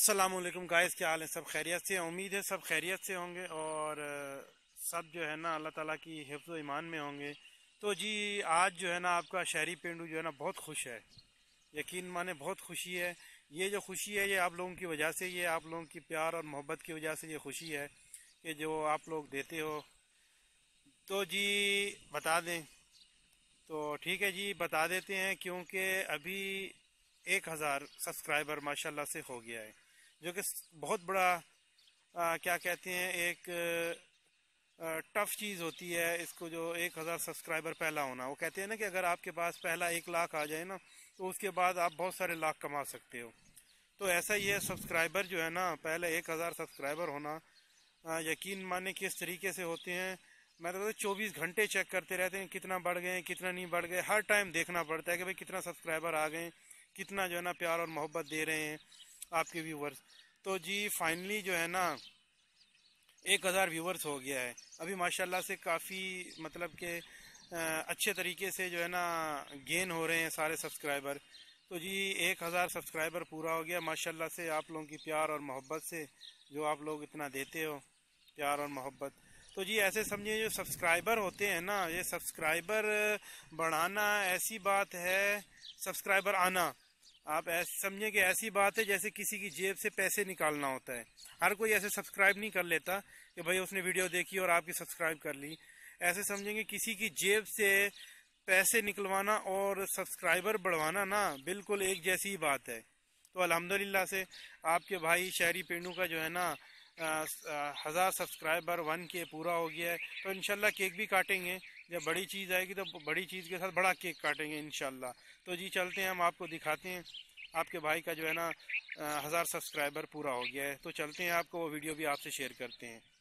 Aslam guys क्या हाल है सब खैरियत से उम्मीद है सब खैरियत से होंगे और सब जो है ना अल्लाह ताला की हिफ्ज़ ईमान में होंगे तो जी आज जो है ना आपका शहरी पेंडू जो है ना बहुत खुश है यकीन माने बहुत खुशी है ये जो खुशी है ये आप लोगों की वजह से ये आप लोगों की प्यार और मोहब्बत की वजह से ये खुशी है कि जो आप लोग देते हो तो जी बता दें तो ठीक है जी बता देते हैं क्योंकि अभी एक हज़ार सब्सक्राइबर माशाल्लाह से हो गया है जो कि बहुत बड़ा आ, क्या कहते हैं एक टफ़ चीज़ होती है इसको जो एक हज़ार सब्सक्राइबर पहला होना वो कहते हैं ना कि अगर आपके पास पहला एक लाख आ जाए ना तो उसके बाद आप बहुत सारे लाख कमा सकते हो तो ऐसा ही है सब्सक्राइबर जो है ना पहले एक हज़ार सब्सक्राइबर होना आ, यकीन माने किस तरीके से होते हैं मैं तो चौबीस घंटे चेक करते रहते हैं कितना बढ़ गए कितना नहीं बढ़ गए हर टाइम देखना पड़ता है कि भाई कितना सब्सक्राइबर आ गए कितना जो है ना प्यार और मोहब्बत दे रहे हैं आपके व्यूवर्स तो जी फाइनली जो है ना एक हज़ार व्यूवर्स हो गया है अभी माशाल्लाह से काफ़ी मतलब के अच्छे तरीके से जो है ना गेन हो रहे हैं सारे सब्सक्राइबर तो जी एक हज़ार सब्सक्राइबर पूरा हो गया माशाल्लाह से आप लोगों की प्यार और मोहब्बत से जो आप लोग इतना देते हो प्यार और मोहब्बत तो जी ऐसे समझिए जो सब्सक्राइबर होते हैं ना ये सब्सक्राइबर बढ़ाना ऐसी बात है सब्सक्राइबर आना आप ऐसे समझें कि ऐसी बात है जैसे किसी की जेब से पैसे निकालना होता है हर कोई ऐसे सब्सक्राइब नहीं कर लेता कि भाई उसने वीडियो देखी और आपकी सब्सक्राइब कर ली ऐसे समझेंगे किसी की जेब से पैसे निकलवाना और सब्सक्राइबर बढ़वाना ना बिल्कुल एक जैसी ही बात है तो अल्हम्दुलिल्लाह से आपके भाई शहरी पेंडू का जो है ना हज़ार सब्सक्राइबर वन के पूरा हो गया है तो इनशाला केक भी काटेंगे जब बड़ी चीज़ आएगी तो बड़ी चीज़ के साथ बड़ा केक काटेंगे इन तो जी चलते हैं हम आपको दिखाते हैं आपके भाई का जो है ना हज़ार सब्सक्राइबर पूरा हो गया है तो चलते हैं आपको वो वीडियो भी आपसे शेयर करते हैं